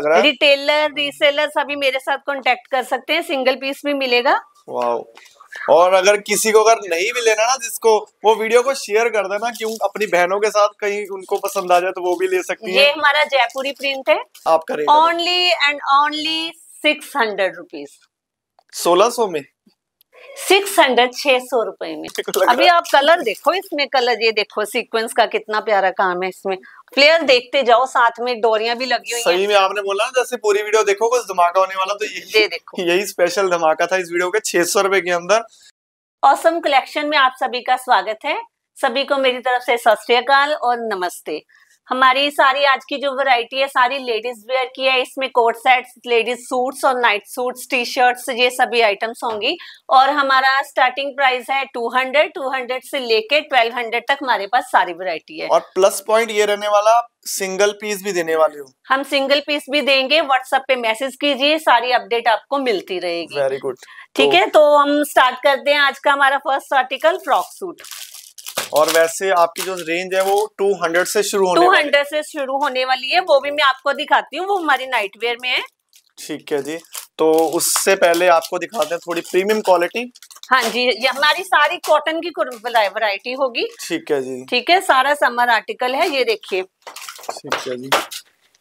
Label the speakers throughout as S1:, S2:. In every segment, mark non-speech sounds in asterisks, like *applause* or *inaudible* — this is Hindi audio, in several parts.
S1: रिटेलर रीसेलर सभी मेरे साथ कॉन्टेक्ट कर सकते हैं सिंगल पीस भी मिलेगा
S2: और अगर किसी को अगर नहीं भी लेना ना जिसको वो वीडियो को शेयर कर देना क्यों अपनी बहनों के साथ कहीं उनको पसंद आ जाए तो वो भी ले सकती ये है ये
S1: हमारा जयपुरी प्रिंट है
S2: आपका only
S1: and only six hundred rupees सोलह सो में सिक्स हंड्रेड छह सौ रुपए में अभी आप कलर देखो इसमें कलर ये देखो सीक्वेंस का कितना प्यारा काम है इसमें प्लेयर देखते जाओ साथ में डोरिया भी लगी हुई सही में आपने
S2: बोला जैसे पूरी वीडियो देखो कुछ धमाका होने वाला तो यही देखो यही स्पेशल धमाका था इस वीडियो के छह सौ रुपए के अंदर
S1: औसम कलेक्शन में आप सभी का स्वागत है सभी को मेरी तरफ से सत और नमस्ते हमारी सारी आज की जो वैरायटी है सारी लेडीज वेयर की है इसमें कोट सेट्स लेडीज सूट्स और नाइट सूट्स टी शर्ट्स ये सभी आइटम्स होंगी और हमारा स्टार्टिंग प्राइस है 200 200 से लेके 1200 तक हमारे पास सारी वैरायटी है और
S2: प्लस पॉइंट ये रहने वाला सिंगल पीस भी देने वाले हो
S1: हम सिंगल पीस भी देंगे व्हाट्सएप पे मैसेज कीजिए सारी अपडेट आपको मिलती रहेगी
S2: वेरी गुड ठीक तो है
S1: तो हम स्टार्ट करते हैं आज का हमारा फर्स्ट आर्टिकल फ्रॉक सूट
S2: और वैसे आपकी जो रेंज है वो 200 से शुरू होने
S1: 200 से शुरू होने वाली है वो भी मैं आपको दिखाती हूँ वो हमारी नाइट वेयर में है
S2: ठीक है जी तो उससे पहले आपको दिखाते हैं थोड़ी प्रीमियम क्वालिटी
S1: हाँ जी ये हमारी सारी कॉटन की वैरायटी होगी ठीक है जी ठीक है सारा समर आर्टिकल है ये देखिए
S2: ठीक है जी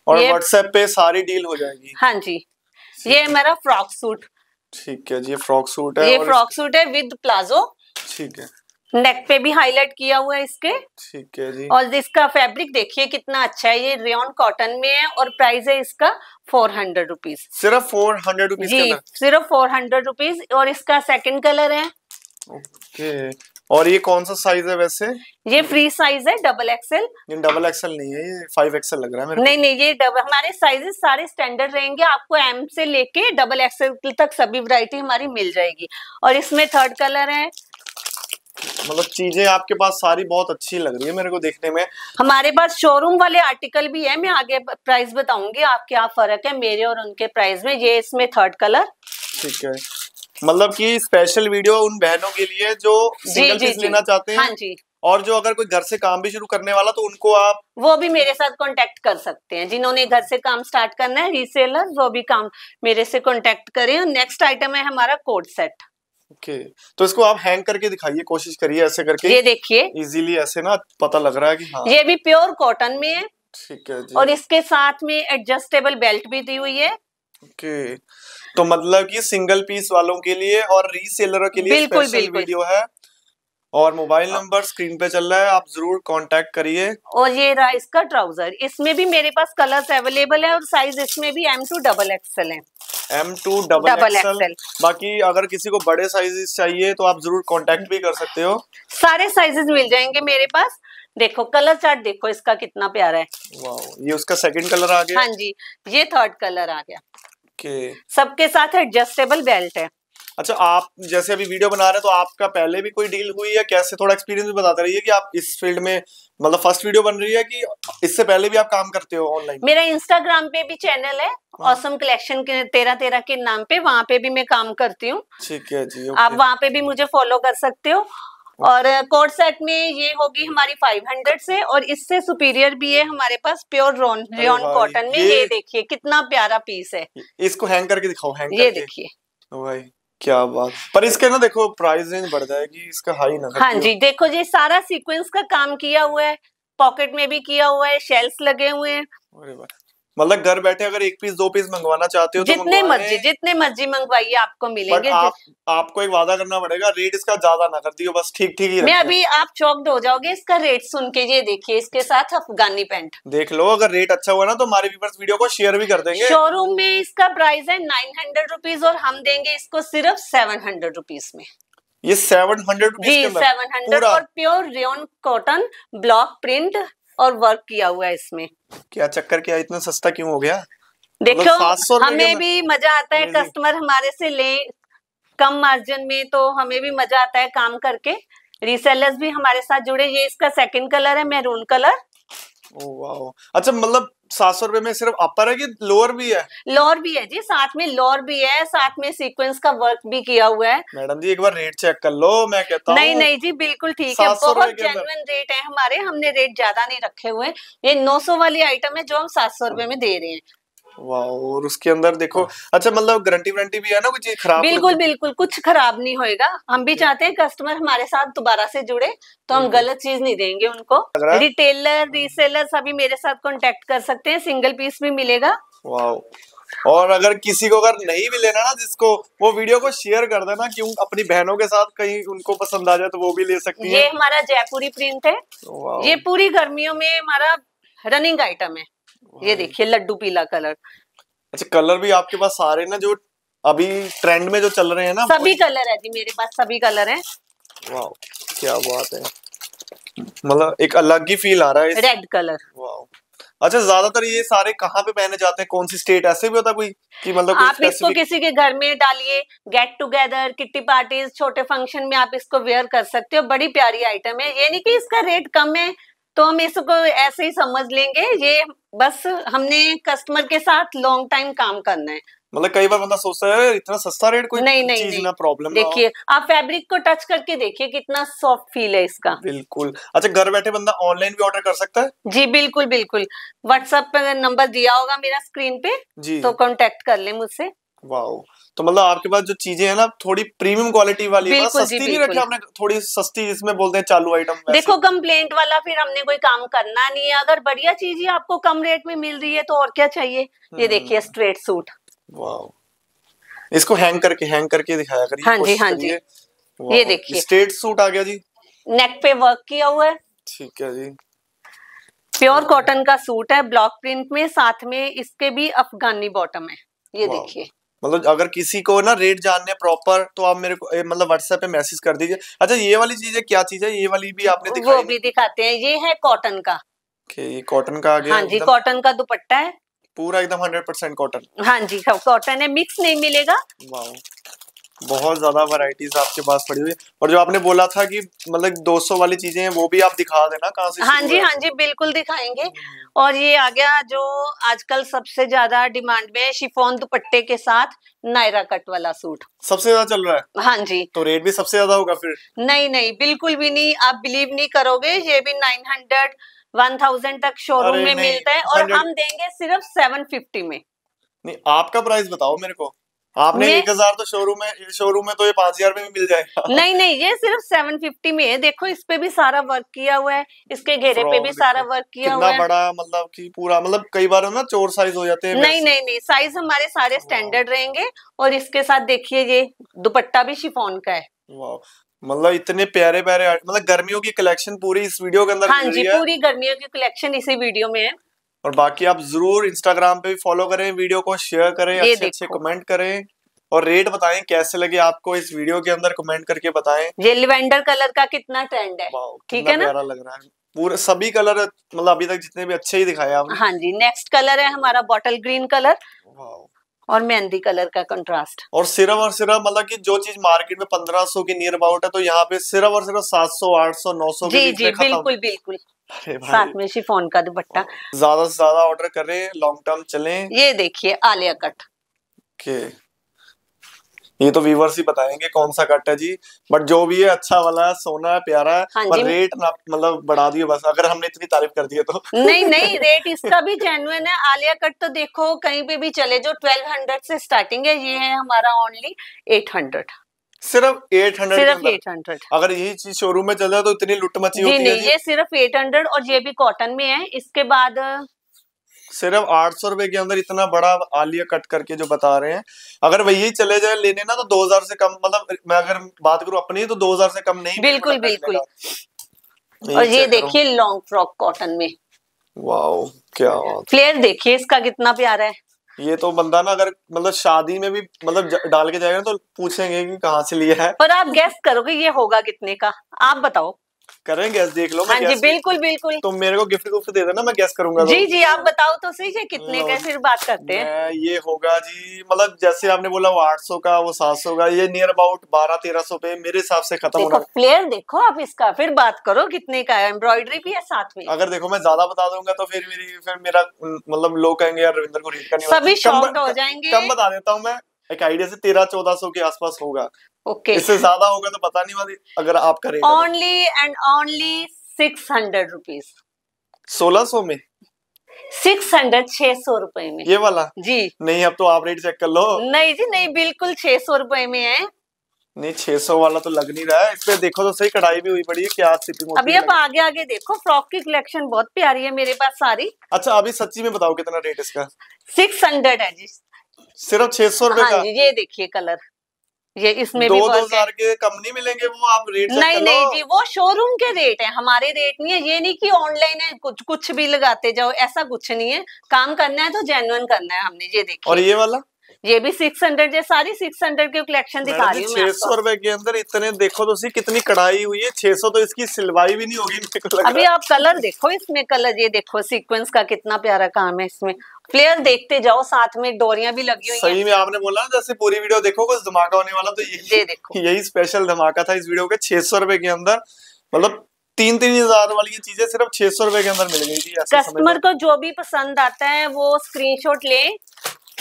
S2: और व्हाट्सएप पे सारी डील हो जाएगी
S1: हाँ जी ये मेरा फ्रॉक सूट
S2: ठीक है जी फ्रॉक सूट है ये फ्रॉक
S1: सूट है विद प्लाजो ठीक है नेक पे भी हाईलाइट किया हुआ है इसके
S2: ठीक है जी और
S1: इसका फैब्रिक देखिए कितना अच्छा है ये रेन कॉटन में है और प्राइस है इसका फोर हंड्रेड रुपीज
S2: सिर्फ फोर हंड्रेड रुपीज जी
S1: सिर्फ फोर हंड्रेड रुपीज और इसका सेकंड कलर है
S2: ओके और ये कौन सा साइज है वैसे
S1: ये फ्री साइज है डबल एक्सएल
S2: डबल एक्सएल नहीं है ये फाइव एक्सएल लग रहा है मेरे नहीं
S1: नहीं ये डबल हमारे साइजेस सारे स्टैंडर्ड रहेंगे आपको एम से लेके डबल एक्सएल तक सभी वैरायटी हमारी मिल जाएगी और इसमें थर्ड कलर है
S2: मतलब चीजें आपके पास सारी बहुत अच्छी लग रही है मेरे को देखने में
S1: हमारे पास शोरूम वाले आर्टिकल भी है मैं आगे प्राइस बताऊंगी आप क्या फर्क है मेरे और उनके प्राइस में ये इसमें थर्ड कलर
S2: ठीक है मतलब कि स्पेशल वीडियो उन बहनों के लिए जो सिंगल पीस लेना चाहते हैं हाँ जी और जो अगर कोई घर से काम भी शुरू करने वाला तो उनको आप
S1: वो भी मेरे साथ कांटेक्ट कर सकते हैं जिन्होंने घर से काम स्टार्ट करना है रीसेलर वो भी काम मेरे से कांटेक्ट करें नेक्स्ट आइटम है हमारा कोड सेट
S2: ओके okay. तो इसको आप हैंग करके दिखाइए कोशिश करिए ऐसे करके ये देखिए इजीली ऐसे ना पता लग रहा है कि हाँ ये
S1: भी प्योर कॉटन में है
S2: ठीक है जी और इसके
S1: साथ में एडजस्टेबल बेल्ट भी दी हुई है ओके
S2: okay. तो मतलब कि सिंगल पीस वालों के लिए और रीसेलरों के लिए बिल्कुल, बिल्कुल वीडियो है और मोबाइल हाँ। नंबर स्क्रीन पे चल रहा है आप जरूर कांटेक्ट करिए
S1: और ये रहा इसका ट्राउजर इसमें भी मेरे पास कलर्स अवेलेबल है और साइज इसमें भी एम टू डबल एक्सएल है
S2: M to double double XL बाकी अगर किसी को बड़े साइजेस चाहिए तो आप जरूर कांटेक्ट भी कर सकते हो
S1: सारे साइजेस मिल जाएंगे मेरे पास देखो कलर चार्ट देखो इसका कितना प्यारा
S2: है ये उसका सेकंड कलर आ गया हाँ
S1: जी ये थर्ड कलर आ गया सबके साथ एडजस्टेबल बेल्ट है
S2: अच्छा आप जैसे अभी वीडियो बना रहे हैं तो आपका पहले भी कोई डील हुई है कैसे थोड़ा एक्सपीरियंस भी बताते रहिए कि आप इस फील्ड में मतलब फर्स्ट वीडियो बन रही है कि इससे पहले भी आप काम करते हो ऑनलाइन
S1: मेरा इंस्टाग्राम पे भी चैनल है ऑसम हाँ। कलेक्शन के तेरा तेरा के नाम पे वहाँ पे भी मैं काम करती हूँ
S2: ठीक है जी आप
S1: वहाँ पे भी मुझे फॉलो कर सकते हो और कोट सेट में ये होगी हमारी 500 से और इससे सुपीरियर भी है हमारे पास प्योर रोन रोन कॉटन में ये, ये देखिए कितना प्यारा पीस है
S2: इसको हैंग करके दिखाओ हैंग ये देखिए भाई क्या बात पर इसके ना देखो प्राइस रेंज बढ़ जाएगी इसका हाई ना हाँ जी
S1: देखो जी सारा सीक्वेंस का काम किया हुआ है पॉकेट में भी किया हुआ है शेल्स लगे हुए हैं
S2: मतलब घर बैठे अगर एक पीस दो पीस मंगवाना चाहते हो तो जितने मर्जी
S1: जितने मर्जी मंगवाइए आपको मिलेंगे आप,
S2: आपको एक वादा करना पड़ेगा रेट इसका ज्यादा ना कर दियो बस ठीक ठीक ही मैं अभी
S1: आप चौकड हो जाओगे इसका रेट सुन के ये देखिए इसके साथ अफगानी पेंट
S2: देख लो अगर रेट अच्छा हुआ ना तो हमारे व्यूवर्स वीडियो को शेयर भी कर देंगे
S1: शोरूम में इसका प्राइस है नाइन हंड्रेड रुपीज और हम देंगे इसको सिर्फ सेवन हंड्रेड
S2: रुपीज में ये seven hundred rupees seven hundred और
S1: pure rayon cotton block print और वर्क किया हुआ है इसमें
S2: क्या चक्कर क्या इतना सस्ता क्यों हो गया मतलब देखो हमें भी
S1: मजा आता है कस्टमर हमारे से ले कम मार्जिन में तो हमें भी मजा आता है काम करके रीसेलर्स भी हमारे साथ जुड़े ये इसका सेकंड कलर है मैरून कलर
S2: ओ वाओ अच्छा मतलब सात सौ रुपए में सिर्फ अपर है कि लोअर भी है
S1: लोअर भी है जी साथ में लोअर भी है साथ में सीक्वेंस का वर्क भी किया हुआ है
S2: मैडम जी एक बार रेट चेक कर लो मैं कहता हूँ नहीं नहीं
S1: जी बिल्कुल ठीक है बहुत जेनुअन रेट है हमारे हमने रेट ज्यादा नहीं रखे हुए ये नौ सौ वाली आइटम है जो हम सात सौ रुपए में दे रहे हैं
S2: और उसके अंदर देखो हाँ। अच्छा मतलब गारंटी वारंटी भी है ना कुछ खराब बिल्कुल
S1: बिल्कुल कुछ खराब नहीं होएगा हम भी चाहते हैं कस्टमर हमारे साथ दोबारा से जुड़े तो हम गलत चीज नहीं देंगे उनको रिटेलर रीसेलर हाँ। सभी मेरे साथ कॉन्टेक्ट कर सकते हैं सिंगल पीस भी मिलेगा
S2: और अगर किसी को अगर नहीं भी लेना ना जिसको वो वीडियो को शेयर कर देना क्यों अपनी बहनों के साथ कहीं उनको पसंद आ जाए तो वो भी ले सकती है ये
S1: हमारा जयपुरी प्रिंट है ये पूरी गर्मियों में हमारा रनिंग आइटम है ये देखिए लड्डू पीला कलर
S2: अच्छा कलर भी आपके पास सारे ना जो अभी ट्रेंड में जो चल रहे हैं ना सभी
S1: कलर है जी मेरे पास सभी कलर है
S2: वाह क्या बात है मतलब एक अलग ही फील आ रहा है रेड
S1: कलर वाह
S2: अच्छा ज्यादातर ये सारे कहाँ पे पहने जाते हैं कौन सी स्टेट ऐसे भी होता कोई कि मतलब आप इसको किसी
S1: के घर में डालिए गेट टुगेदर किटी पार्टीज छोटे फंक्शन में आप इसको वेयर कर सकते हो बड़ी प्यारी आइटम है ये नहीं की इसका रेट कम है तो हम इसको ऐसे ही समझ लेंगे ये बस हमने कस्टमर के साथ लॉन्ग टाइम काम करना है
S2: मतलब कई बार बंदा सोचता है इतना सस्ता रेट कोई नहीं नहीं, नहीं। ना प्रॉब्लम देखिए
S1: आप फैब्रिक को टच करके देखिए कितना सॉफ्ट फील है इसका
S2: बिल्कुल अच्छा घर बैठे बंदा ऑनलाइन भी ऑर्डर कर सकता है
S1: जी बिल्कुल बिल्कुल व्हाट्सएप नंबर दिया होगा मेरा स्क्रीन पे जी तो कॉन्टेक्ट कर ले मुझसे
S2: वाओ तो मतलब आपके पास जो चीजें हैं ना थोड़ी प्रीमियम क्वालिटी वाली बिल्कुल सस्ती नहीं रखी आपने थोड़ी सस्ती जिसमें बोलते हैं चालू आइटम
S1: देखो कंप्लेंट वाला फिर हमने कोई काम करना नहीं है अगर बढ़िया चीज ही आपको कम रेट में मिल रही है तो और क्या चाहिए ये हम्म। देखिए स्ट्रेट सूट
S2: वाओ इसको हैंग करके हैंग करके दिखाया करिए हाँ जी हाँ जी ये देखिए स्ट्रेट सूट आ गया जी
S1: नेक पे वर्क किया हुआ है ठीक है जी प्योर कॉटन का सूट है ब्लॉक प्रिंट में साथ में इसके भी अफगानी बॉटम है ये देखिए
S2: मतलब अगर किसी को ना रेट जानने प्रॉपर तो आप मेरे को मतलब व्हाट्सएप पे मैसेज कर दीजिए अच्छा ये वाली चीज है क्या चीज है ये वाली भी आपने
S1: वो भी दिखाते हैं ये है कॉटन का
S2: ये कॉटन का हाँ जी कॉटन
S1: मतलब का दुपट्टा है
S2: पूरा एकदम हंड्रेड परसेंट कॉटन
S1: हाँ जी कॉटन हाँ, है मिक्स नहीं मिलेगा
S2: बहुत ज़्यादा वैरायटीज आपके पास पड़ी हुई है और जो आपने बोला था कि मतलब 200 वाली चीजें हैं वो भी आप दिखा देना कहाँ से हाँ जी हाँ
S1: जी बिल्कुल दिखाएंगे हम्म। और ये आ गया जो आजकल सबसे ज्यादा डिमांड में शिफोन दुपट्टे के साथ नायरा कट वाला सूट
S2: सबसे ज्यादा चल रहा है हाँ जी तो रेट भी सबसे ज्यादा होगा फिर
S1: नहीं नहीं बिल्कुल भी नहीं आप बिलीव नहीं करोगे ये भी नाइन हंड्रेड वन थाउजेंड तक शोरूम में मिलता है और हम देंगे सिर्फ सेवन फिफ्टी में
S2: नहीं आपका प्राइस बताओ मेरे को आपने एक हजार तो शोरूम में शोरूम में तो ये पांच हजार में भी मिल जाएगा *laughs* नहीं
S1: नहीं ये सिर्फ सेवन फिफ्टी में है देखो इस पे भी सारा वर्क किया हुआ है इसके घेरे पे भी सारा वर्क किया हुआ है बड़ा
S2: मतलब कि पूरा मतलब कई बार ना चोर साइज हो जाते हैं नहीं
S1: नहीं नहीं साइज हमारे सारे स्टैंडर्ड रहेंगे और इसके साथ देखिए ये दुपट्टा भी शिफोन का है
S2: मतलब इतने प्यारे प्यारे मतलब गर्मियों की कलेक्शन पूरी इस वीडियो के अंदर हाँ जी पूरी
S1: गर्मियों की कलेक्शन इसी वीडियो में है
S2: और बाकी आप जरूर इंस्टाग्राम पे भी फॉलो करें वीडियो को शेयर करें अच्छे अच्छे कमेंट करें और रेट बताएं कैसे लगे आपको इस वीडियो के अंदर कमेंट करके बताएं
S1: ये लिवेंडर कलर का कितना ट्रेंड है ठीक है ना
S2: लग रहा है पूरे सभी कलर मतलब अभी तक जितने भी अच्छे ही दिखाए आपने हाँ
S1: जी नेक्स्ट कलर है हमारा बॉटल ग्रीन कलर और मेहंदी कलर का कंट्रास्ट
S2: और सिर्फ और सिर्फ मतलब कि जो चीज मार्केट में 1500 के नियर अबाउट है तो यहाँ पे सिर्फ और सिर्फ 700 800 900 जी जी बिल्कुल बिल्कुल साथ
S1: में शिफोन का दुपट्टा
S2: ज्यादा से ज्यादा ऑर्डर करें लॉन्ग टर्म चलें
S1: ये देखिए आलिया कट
S2: के ये तो व्यूवर्स ही बताएंगे कौन सा कट है जी बट जो भी है अच्छा वाला सोना प्यारा हाँ पर रेट ना मतलब बढ़ा दिए बस अगर हमने इतनी तारीफ कर दी है तो नहीं नहीं
S1: रेट *laughs* इसका भी जेनुअन है आलिया कट तो देखो कहीं पे भी चले जो ट्वेल्व हंड्रेड से स्टार्टिंग है ये है हमारा ओनली
S2: एट हंड्रेड सिर्फ एट हंड्रेड सिर्फ एट हंड्रेड अगर यही चीज शोरूम में चल रहा है तो इतनी लुट मची होती नहीं, है
S1: ये सिर्फ एट हंड्रेड और ये भी कॉटन में है इसके बाद
S2: सिर्फ आठ सौ रूपये के अंदर इतना बड़ा आलिया कट करके जो बता रहे हैं अगर वही चले जाए लेने ना तो दो हजार से कम मतलब मैं अगर बात करूँ अपनी तो दो हजार से कम नहीं
S1: बिल्कुल बिल्कुल
S2: और ये देखिए
S1: लॉन्ग फ्रॉक कॉटन में
S2: वाओ क्या
S1: फ्लेयर देखिए इसका कितना प्यारा है
S2: ये तो बंदा ना अगर मतलब शादी में भी मतलब डाल के जाएगा तो पूछेंगे कि कहाँ से लिया है पर
S1: आप गेस्ट करोगे ये होगा कितने का आप बताओ
S2: करें गैस देख लो हाँ जी बिल्कुल बिल्कुल तुम मेरे को गिफ्ट गुफ्ट दे देना मैं गैस करूंगा जी
S1: जी आप बताओ तो सही है कितने तो का फिर बात करते हैं
S2: ये होगा जी मतलब जैसे आपने बोला वो आठ सौ का वो सात सौ का ये नियर अबाउट बारह तेरह सौ पे मेरे हिसाब से खत्म होना
S1: प्लेयर देखो आप इसका फिर बात करो कितने का है एम्ब्रॉयडरी भी है साथ
S2: में अगर देखो मैं ज्यादा बता दूंगा तो फिर मेरी फिर मेरा मतलब लोग कहेंगे यार रविंदर को रीड करने सभी शॉक हो जाएंगे कम बता देता हूँ मैं एक आइडिया से तेरह चौदह सौ के आसपास होगा ओके okay. इससे ज्यादा होगा तो पता नहीं वाली अगर आप करें
S1: only and only six hundred rupees सोलह सो में सिक्स हंड्रेड छह सौ रूपये में
S2: ये वाला जी नहीं अब तो आप रेट चेक कर लो
S1: नहीं जी नहीं बिल्कुल छह सौ रूपये में है
S2: नहीं छह सौ वाला तो लग नहीं रहा है इसमें देखो तो सही कढ़ाई भी हुई पड़ी है क्या स्थिति अभी आप
S1: आगे आगे देखो फ्रॉक की कलेक्शन बहुत प्यारी है मेरे पास सारी
S2: अच्छा अभी सच्ची में बताओ कितना रेट इसका
S1: सिक्स हंड्रेड है जी
S2: सिर्फ छह सौ रूपये हाँ का
S1: ये देखिए कलर
S2: ये इसमें दो, भी दो हजार के कम नहीं मिलेंगे वो आप रेट नहीं नहीं जी
S1: वो शोरूम के रेट है हमारे रेट नहीं है ये नहीं कि ऑनलाइन है कुछ कुछ भी लगाते जाओ ऐसा कुछ नहीं है काम करना है तो जेन्युन करना है हमने ये
S2: देखा और ये वाला
S1: ये भी हंड्रेड ये सारी सिक्स हंड्रेड के कलेक्शन दिखा रही छह सौ
S2: रुपए के अंदर इतने देखो तो कितनी कढ़ाई हुई है सौ तो इसकी सिलवाई भी नहीं होगी अभी
S1: आप कलर देखो इसमें कलर ये देखो सीक्वेंस का कितना प्यारा काम है इसमें प्लेयर देखते जाओ साथ में डोरिया भी लगी हुई सही में
S2: आपने बोला जैसे पूरी वीडियो देखो कुछ धमाका होने वाला तो यही देखो *laughs* यही स्पेशल धमाका था इस वीडियो के छह सौ रुपए के अंदर मतलब तीन तीन हजार वाली ये चीजें सिर्फ छह सौ रुपए के अंदर मिल गई थी कस्टमर
S1: को जो भी पसंद आता है वो स्क्रीनशॉट ले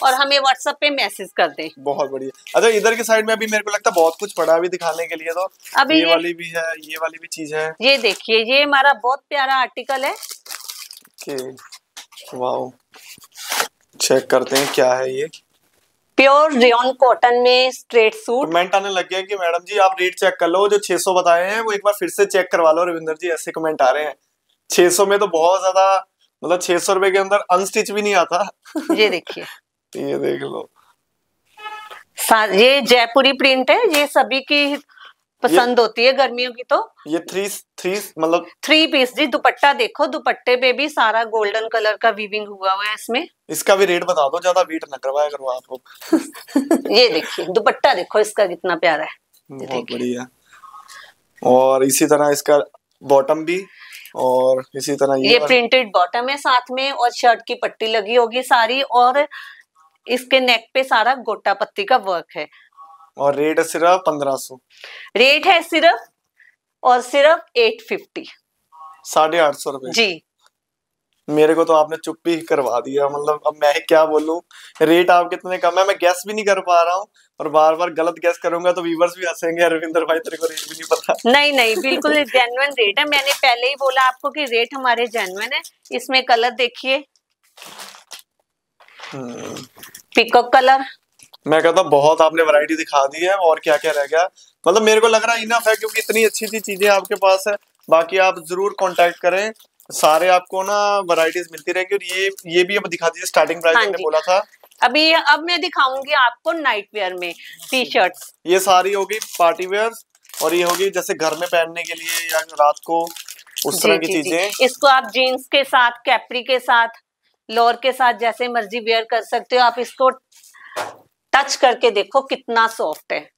S1: और हमें व्हाट्सएप पे मैसेज कर दें
S2: बहुत बढ़िया अच्छा इधर की साइड में अभी मेरे को लगता है बहुत कुछ पड़ा अभी दिखाने के लिए तो अभी ये, ये वाली भी है ये वाली भी चीज है
S1: ये देखिए ये हमारा बहुत प्यारा आर्टिकल
S2: है वाओ चेक करते हैं क्या है ये प्योर रेन कॉटन में स्ट्रेट सूट कमेंट आने लग गया कि मैडम जी आप रेट चेक कर लो जो 600 बताए हैं वो एक बार फिर से चेक करवा लो रविंदर जी ऐसे कमेंट आ रहे हैं 600 में तो बहुत ज्यादा मतलब 600 रुपए के अंदर अनस्टिच भी नहीं आता ये देखिए *laughs* ये देख लो
S1: ये जयपुरी प्रिंट है ये सभी की पसंद होती है गर्मियों की तो
S2: ये थ्री थ्री मतलब
S1: थ्री पीस जी दुपट्टा देखो दुपट्टे पे भी सारा गोल्डन कलर का वीविंग हुआ हुआ है इसमें
S2: इसका भी रेट बता दो ज्यादा वीट न करवाया करो आप लोग
S1: *laughs* ये देखिए दुपट्टा देखो इसका कितना प्यारा
S2: है बहुत बढ़िया और इसी तरह इसका बॉटम भी और इसी तरह ये, ये प्रिंटेड
S1: बॉटम है साथ में और शर्ट की पट्टी लगी होगी सारी और इसके नेक पे सारा गोटा पत्ती का वर्क है
S2: और रेट है सिर्फ पंद्रह सौ रेट है सिर्फ और सिर्फ एट फिफ्टी साढ़े आठ सौ रुपए जी मेरे को तो आपने चुप्पी ही करवा दिया मतलब अब मैं क्या बोलूं रेट आप कितने कम है मैं गैस भी नहीं कर पा रहा हूं और बार बार गलत गैस करूंगा तो व्यूवर्स भी हंसेंगे अरविंदर भाई तेरे को रेट भी नहीं
S1: पता नहीं नहीं बिल्कुल जेनुअन *laughs* रेट है मैंने पहले ही बोला आपको कि रेट हमारे जेनुअन है इसमें कलर देखिए
S2: पिकॉक हम्म। कलर मैं कहता बहुत आपने वैरायटी दिखा दी है और क्या क्या रह गया मतलब मेरे को लग रहा है इनफ है क्योंकि इतनी अच्छी अच्छी चीजें आपके पास है बाकी आप जरूर कॉन्टेक्ट करें सारे आपको ना वराइटीज मिलती रहेगी और ये ये भी हम दिखा दीजिए स्टार्टिंग प्राइस हाँ बोला था
S1: अभी अब मैं दिखाऊंगी आपको नाइट वेयर में
S2: टी शर्ट ये सारी होगी पार्टी वेयर और ये होगी जैसे घर में पहनने के लिए या रात को उस तरह की चीजें
S1: इसको आप जीन्स के साथ कैपरी के साथ लोअर के साथ जैसे मर्जी वेयर कर सकते हो आप इसको टच करके देखो कितना सॉफ्ट है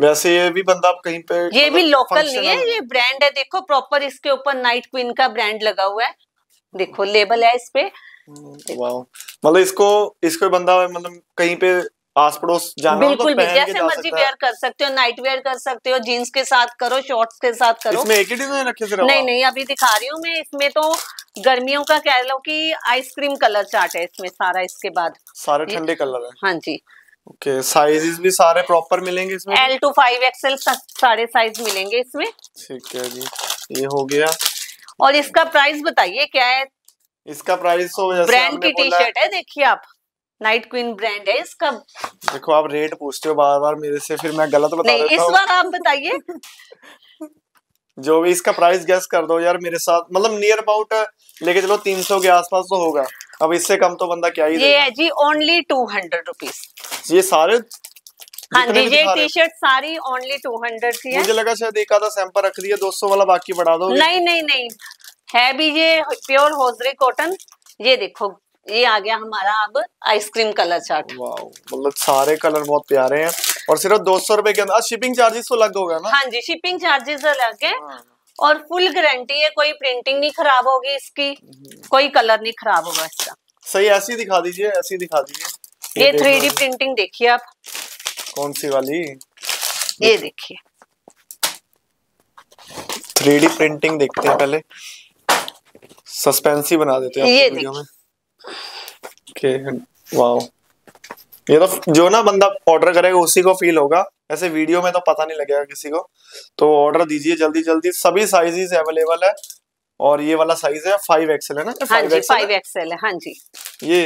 S2: वैसे ये भी बंदा आप कहीं पे ये भी लोकल मतलब नहीं है
S1: ये ब्रांड है देखो प्रॉपर इसके ऊपर नाइट क्वीन का ब्रांड लगा हुआ है देखो लेबल है इस पे हम्म,
S2: मतलब इसको इसको बंदा मतलब कहीं पे आस पड़ोस जाना बिल्कुल तो जैसे मर्जी वेयर
S1: कर सकते हो नाइट वेयर कर सकते हो जीन्स के साथ करो शॉर्ट्स के साथ करो इसमें एक
S2: ही डिजाइन रखे नहीं नहीं
S1: अभी दिखा रही हूँ मैं इसमें तो गर्मियों का कह लो कि आइसक्रीम कलर चार्ट है इसमें सारा इसके बाद
S2: सारे ठंडे कलर है हाँ जी ओके okay, साइजेस भी सारे प्रॉपर मिलेंगे इसमें एल
S1: टू फाइव एक्सएल सारे साइज मिलेंगे इसमें
S2: ठीक है जी ये हो गया
S1: और इसका प्राइस बताइए क्या है
S2: इसका प्राइस तो ब्रांड की टी शर्ट
S1: है देखिए आप नाइट क्वीन ब्रांड है इसका
S2: देखो आप रेट पूछते हो बार बार मेरे से फिर मैं गलत बता नहीं इस बार
S1: आप बताइए *laughs*
S2: जो भी इसका प्राइस गैस कर दो यार मेरे साथ मतलब नियर अबाउट लेके चलो तीन सौ के आसपास तो होगा अब इससे कम तो बंदा क्या ही ये
S1: है जी ओनली टू हंड्रेड रुपीज
S2: ये सारे हाँ जी ये टी
S1: शर्ट सारी ओनली टू हंड्रेड की है मुझे लगा
S2: शायद एक आधा सैंपल रख दिया दो सौ वाला बाकी बढ़ा दो नहीं
S1: नहीं नहीं है भी ये प्योर होजरी कॉटन ये देखो ये आ गया हमारा अब आइसक्रीम कलर चार्ट
S2: मतलब सारे कलर बहुत प्यारे हैं और सिर्फ दो सौ रूपए के अंदर शिपिंग चार्जेस तो लग होगा ना
S1: हाँ जी शिपिंग चार्जेस अलग है हाँ। और फुल गारंटी है कोई प्रिंटिंग नहीं खराब होगी इसकी हम्म। कोई कलर नहीं खराब होगा इसका
S2: सही ऐसी दिखा दीजिए ऐसी दिखा दीजिए ये थ्री डी
S1: प्रिंटिंग देखिए आप
S2: कौन सी वाली ये देखिए थ्री डी प्रिंटिंग देखते हैं पहले सस्पेंसी बना देते हैं ये तो वीडियो में के वाओ ये तो जो ना बंदा ऑर्डर करेगा उसी को फील होगा ऐसे वीडियो में तो पता नहीं लगेगा किसी को तो ऑर्डर दीजिए जल्दी जल्दी सभी साइजेस अवेलेबल है और ये वाला साइज है फाइव एक्सएल है ना हाँ फाइव
S1: एक्सएल है हाँ जी
S2: ये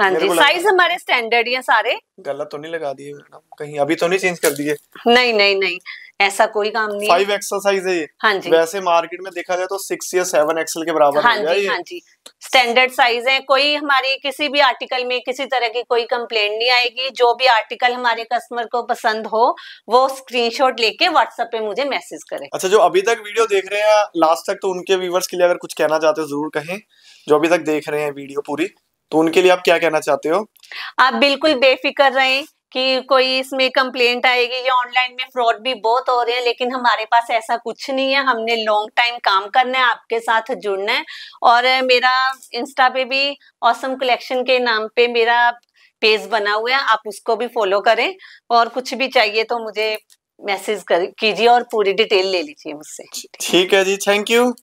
S2: हाँ जी साइज
S1: हमारे स्टैंडर्ड है सारे
S2: गलत तो नहीं लगा दिए मैडम कहीं अभी तो नहीं चेंज कर दिए
S1: नहीं नहीं नहीं ऐसा कोई काम नहीं फाइव
S2: एक्सरसाइज है हाँ जी वैसे मार्केट में देखा जाए तो सिक्स या सेवन एक्सल के बराबर हाँ जी हाँ जी
S1: स्टैंडर्ड साइज है कोई हमारी किसी भी आर्टिकल में किसी तरह की कोई कंप्लेंट नहीं आएगी जो भी आर्टिकल हमारे कस्टमर को पसंद हो वो स्क्रीनशॉट लेके व्हाट्सएप पे मुझे मैसेज करें
S2: अच्छा जो अभी तक वीडियो देख रहे हैं लास्ट तक तो उनके व्यूवर्स के लिए अगर कुछ कहना चाहते हो जरूर कहें जो अभी तक देख रहे हैं वीडियो पूरी तो उनके लिए आप क्या कहना चाहते हो
S1: आप बिल्कुल बेफिक्र रहें कि कोई इसमें कंप्लेंट आएगी या ऑनलाइन में फ्रॉड भी बहुत हो रहे हैं लेकिन हमारे पास ऐसा कुछ नहीं है हमने लॉन्ग टाइम काम करना है आपके साथ जुड़ना है और मेरा इंस्टा पे भी औसम कलेक्शन के नाम पे मेरा पेज बना हुआ है आप उसको भी फॉलो करें और कुछ भी चाहिए तो मुझे मैसेज कीजिए और पूरी डिटेल ले लीजिए मुझसे
S2: ठीक है जी थैंक यू